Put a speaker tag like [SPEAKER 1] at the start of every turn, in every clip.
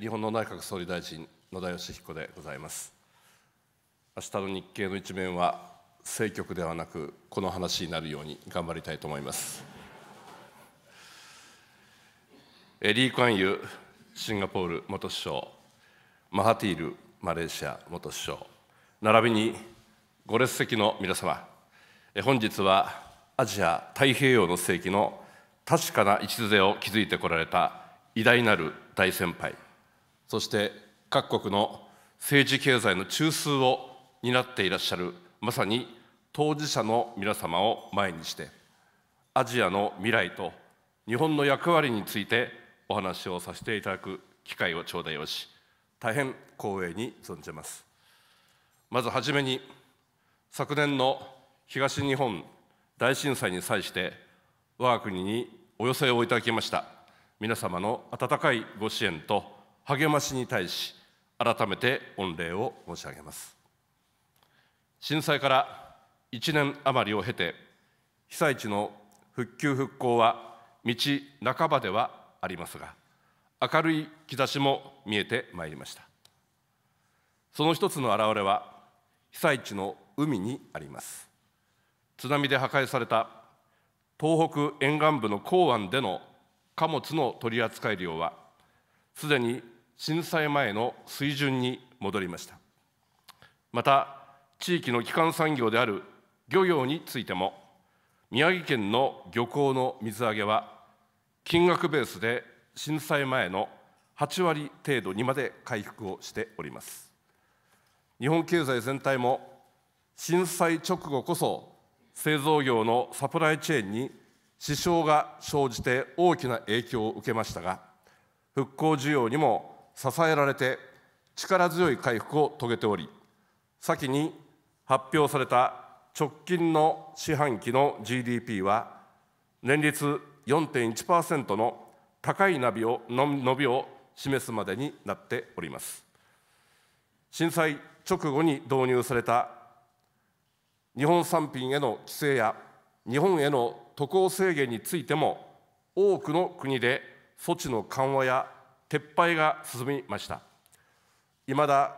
[SPEAKER 1] 日本の内閣総理大臣野田佳彦でございます明日の日経の一面は政局ではなくこの話になるように頑張りたいと思いますリー・クアンユシンガポール元首相マハティールマレーシア元首相並びにご列席の皆様本日はアジア太平洋の世紀の確かな礎を築いてこられた偉大なる大先輩そして各国の政治経済の中枢を担っていらっしゃるまさに当事者の皆様を前にしてアジアの未来と日本の役割についてお話をさせていただく機会を頂戴をし大変光栄に存じますまずはじめに昨年の東日本大震災に際して我が国にお寄せをいただきました皆様の温かいご支援と励ましに対し改めて御礼を申し上げます震災から1年余りを経て被災地の復旧復興は道半ばではありますが明るい兆しも見えてまいりましたその一つの表れは被災地の海にあります津波で破壊された東北沿岸部の港湾での貨物の取扱量はすでに震災前の水準に戻りましたまた地域の基幹産業である漁業についても宮城県の漁港の水揚げは金額ベースで震災前の8割程度にまで回復をしております日本経済全体も震災直後こそ製造業のサプライチェーンに支障が生じて大きな影響を受けましたが復興需要にも支えられて力強い回復を遂げており先に発表された直近の四半期の GDP は年率4.1%の高い伸びを伸びを示すまでになっております震災直後に導入された日本産品への規制や日本への渡航制限についても多くの国で措置の緩和や撤廃が進みましたいまだ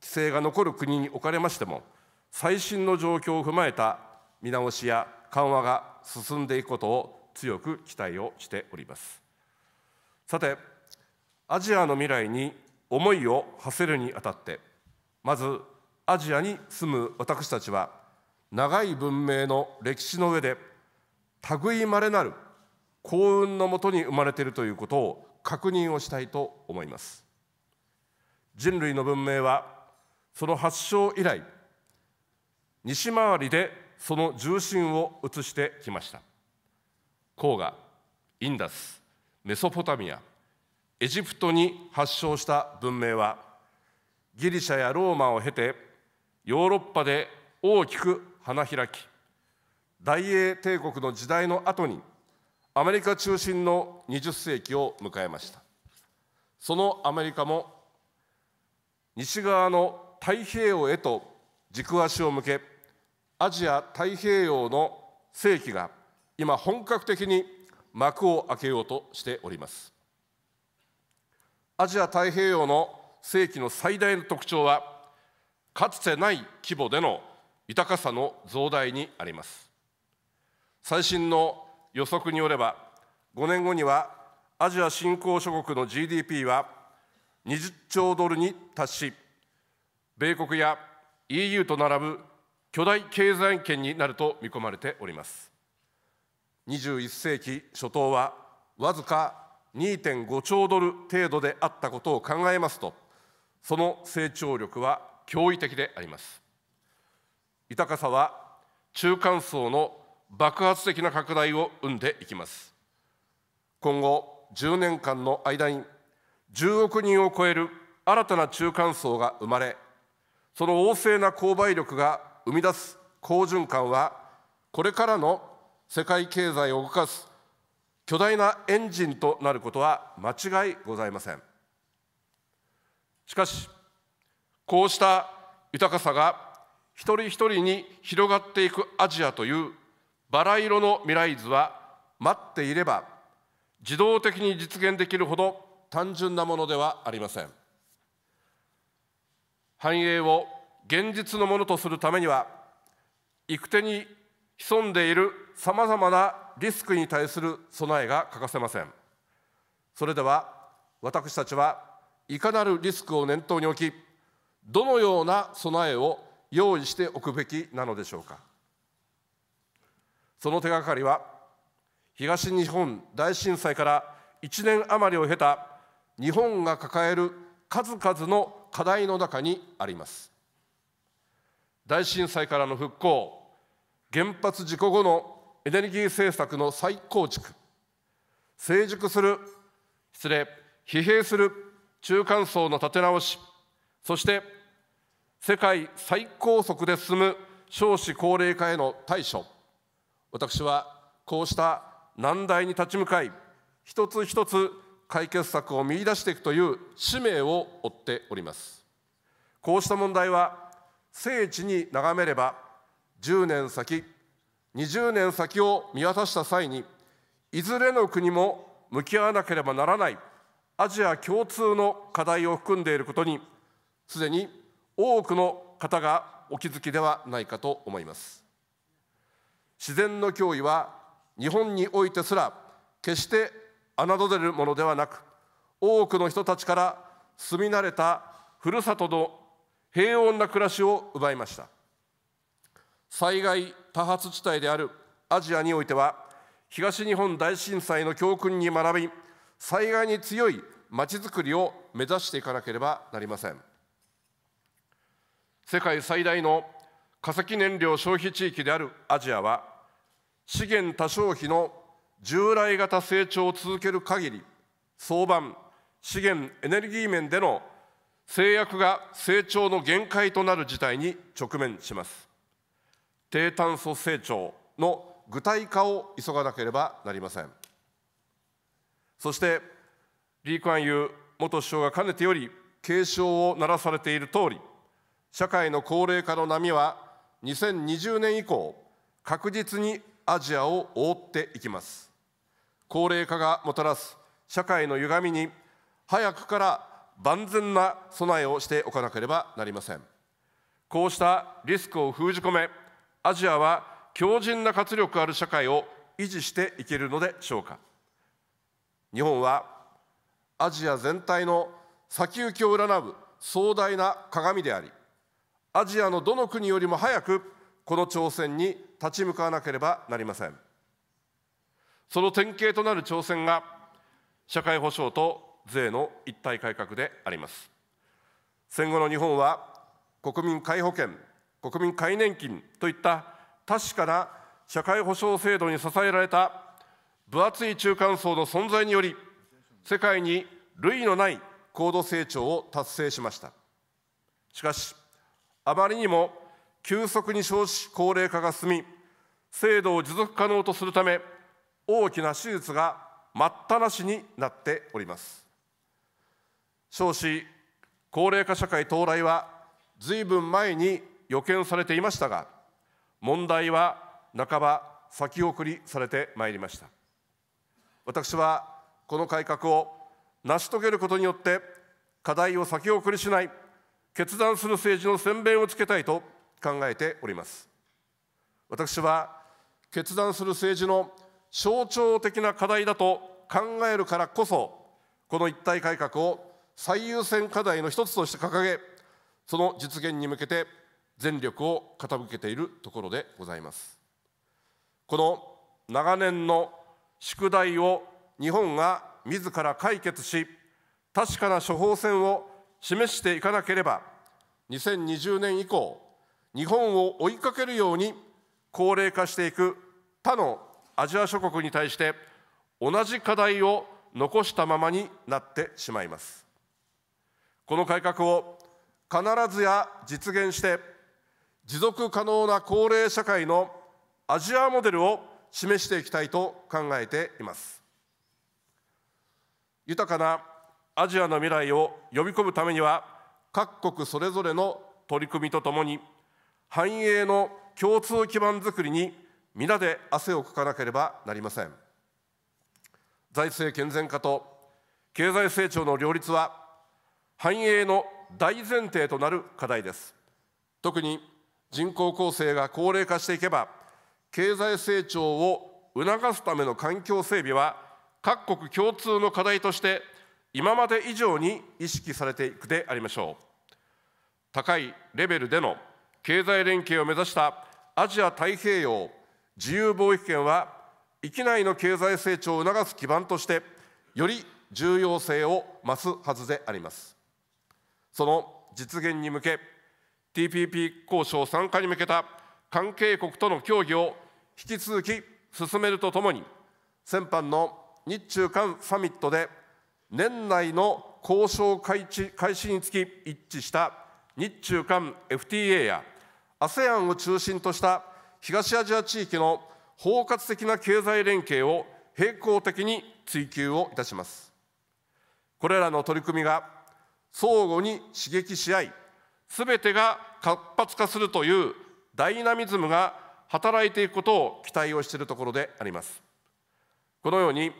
[SPEAKER 1] 規制が残る国におかれましても最新の状況を踏まえた見直しや緩和が進んでいくことを強く期待をしておりますさてアジアの未来に思いを馳せるにあたってまずアジアに住む私たちは長い文明の歴史の上で類いまれなる幸運のもとに生まれているということを確認をしたいと思います人類の文明はその発祥以来西回りでその重心を移してきました黄河インダスメソポタミアエジプトに発祥した文明はギリシャやローマを経てヨーロッパで大きく花開き大英帝国の時代の後にアメリカ中心の20世紀を迎えましたそのアメリカも西側の太平洋へと軸足を向けアジア太平洋の世紀が今本格的に幕を開けようとしておりますアジア太平洋の世紀の最大の特徴はかつてない規模での豊かさの増大にあります最新の予測によれば5年後にはアジア新興諸国の GDP は20兆ドルに達し米国や EU と並ぶ巨大経済圏になると見込まれております21世紀初頭はわずか2.5兆ドル程度であったことを考えますとその成長力は驚異的であります豊かさは中間層の爆発的な拡大を生んでいきます今後10年間の間に10億人を超える新たな中間層が生まれその旺盛な購買力が生み出す好循環はこれからの世界経済を動かす巨大なエンジンとなることは間違いございませんしかしこうした豊かさが一人一人に広がっていくアジアというバラ色の未来図は待っていれば自動的に実現できるほど単純なものではありません繁栄を現実のものとするためには行く手に潜んでいるさまざまなリスクに対する備えが欠かせませんそれでは私たちはいかなるリスクを念頭に置きどのような備えを用意しておくべきなのでしょうかその手がかりは東日本大震災から1年余りを経た日本が抱える数々の課題の中にあります大震災からの復興原発事故後のエネルギー政策の再構築成熟する失礼疲弊する中間層の立て直しそして世界最高速で進む少子高齢化への対処私はこうした難題に立ち向かい一つ一つ解決策を見出していくという使命を負っておりますこうした問題は聖地に眺めれば10年先20年先を見渡した際にいずれの国も向き合わなければならないアジア共通の課題を含んでいることにすでに多くの方がお気づきではないかと思います自然の脅威は日本においてすら決して侮れるものではなく多くの人たちから住み慣れたふるさとの平穏な暮らしを奪いました災害多発地帯であるアジアにおいては東日本大震災の教訓に学び災害に強いまちづくりを目指していかなければなりません世界最大の化石燃料消費地域であるアジアは資源多消費の従来型成長を続ける限り、相場、資源、エネルギー面での制約が成長の限界となる事態に直面します。低炭素成長の具体化を急がなければなりません。そして、リー・クアンユ元首相がかねてより警鐘を鳴らされている通り、社会の高齢化の波は2020年以降、確実にアジアを覆っていきます高齢化がもたらす社会の歪みに早くから万全な備えをしておかなければなりませんこうしたリスクを封じ込めアジアは強靭な活力ある社会を維持していけるのでしょうか日本はアジア全体の先行きを占う壮大な鏡でありアジアのどの国よりも早くこの挑戦に立ち向かわなければなりませんその典型となる挑戦が社会保障と税の一体改革であります戦後の日本は国民皆保険国民皆年金といった確かな社会保障制度に支えられた分厚い中間層の存在により世界に類のない高度成長を達成しましたしかしあまりにも急速に少子高齢化が進み制度を持続可能とするため大きな手術が待ったなしになっております少子高齢化社会到来はずいぶん前に予見されていましたが問題は半ば先送りされてまいりました私はこの改革を成し遂げることによって課題を先送りしない決断する政治の宣伝をつけたいと考えております私は決断する政治の象徴的な課題だと考えるからこそこの一体改革を最優先課題の一つとして掲げその実現に向けて全力を傾けているところでございますこの長年の宿題を日本が自ら解決し確かな処方箋を示していかなければ2020年以降日本を追いかけるように高齢化していく他のアジア諸国に対して同じ課題を残したままになってしまいますこの改革を必ずや実現して持続可能な高齢社会のアジアモデルを示していきたいと考えています豊かなアジアの未来を呼び込むためには各国それぞれの取り組みとともに繁栄の共通基盤づくりに皆で汗をかかなければなりません財政健全化と経済成長の両立は繁栄の大前提となる課題です特に人口構成が高齢化していけば経済成長を促すための環境整備は各国共通の課題として今まで以上に意識されていくでありましょう高いレベルでの経済連携を目指したアジア太平洋自由貿易圏は域内の経済成長を促す基盤としてより重要性を増すはずでありますその実現に向け TPP 交渉参加に向けた関係国との協議を引き続き進めるとともに先般の日中韓サミットで年内の交渉開始につき一致した日中韓 FTA や ASEAN を中心とした東アジア地域の包括的な経済連携を並行的に追求をいたしますこれらの取り組みが相互に刺激し合いすべてが活発化するというダイナミズムが働いていくことを期待をしているところでありますこのように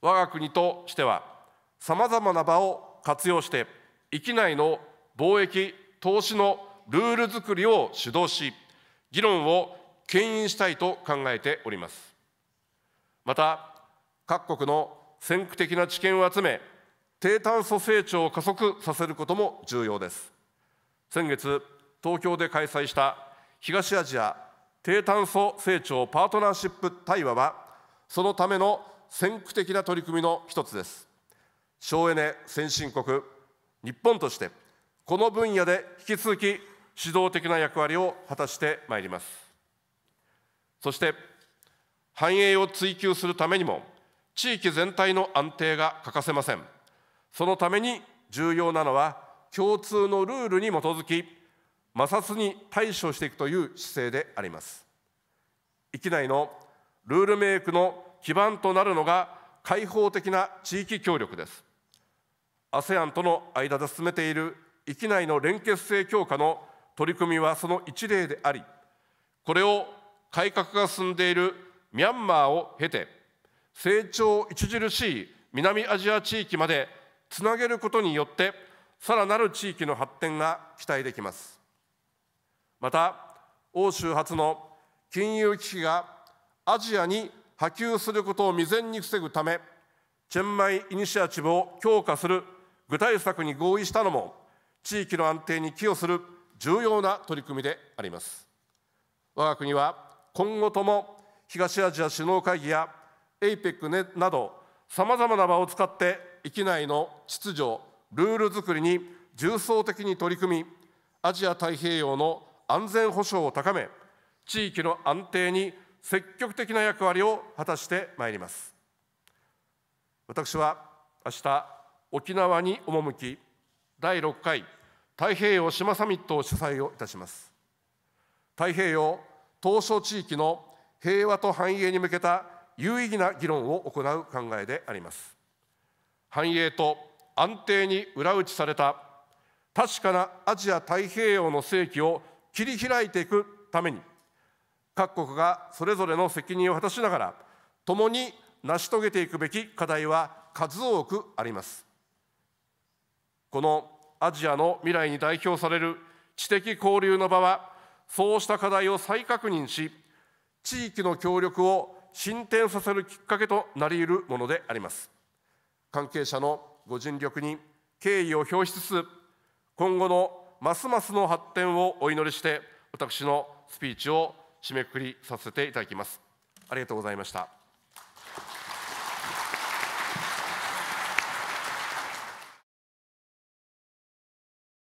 [SPEAKER 1] 我が国としてはさまざまな場を活用して域内の貿易投資のルール作りを主導し、議論を牽引したいと考えております。また、各国の先駆的な知見を集め、低炭素成長を加速させることも重要です。先月、東京で開催した東アジア低炭素成長パートナーシップ対話は、そのための先駆的な取り組みの一つです。省エネ先進国、日本として、この分野で引き続き指導的な役割を果たしてまいりますそして繁栄を追求するためにも地域全体の安定が欠かせませんそのために重要なのは共通のルールに基づき摩擦に対処していくという姿勢であります域内のルールメイクの基盤となるのが開放的な地域協力です ASEAN との間で進めている域内の連結性強化の取り組みはその一例でありこれを改革が進んでいるミャンマーを経て成長著しい南アジア地域までつなげることによってさらなる地域の発展が期待できますまた欧州発の金融危機がアジアに波及することを未然に防ぐためチェンマイイニシアチブを強化する具体策に合意したのも地域の安定に寄与する重要な取り組みであります我が国は今後とも東アジア首脳会議や APEC などさまざまな場を使って域内の秩序ルール作りに重層的に取り組みアジア太平洋の安全保障を高め地域の安定に積極的な役割を果たしてまいります私は明日沖縄に赴き第6回太平洋島サミットを主催をいたします太平洋島嶼地域の平和と繁栄に向けた有意義な議論を行う考えであります繁栄と安定に裏打ちされた確かなアジア太平洋の世紀を切り開いていくために各国がそれぞれの責任を果たしながら共に成し遂げていくべき課題は数多くありますこのアジアの未来に代表される知的交流の場はそうした課題を再確認し地域の協力を進展させるきっかけとなりうるものであります関係者のご尽力に敬意を表しつつ今後のますますの発展をお祈りして私のスピーチを締めくくりさせていただきますありがとうございました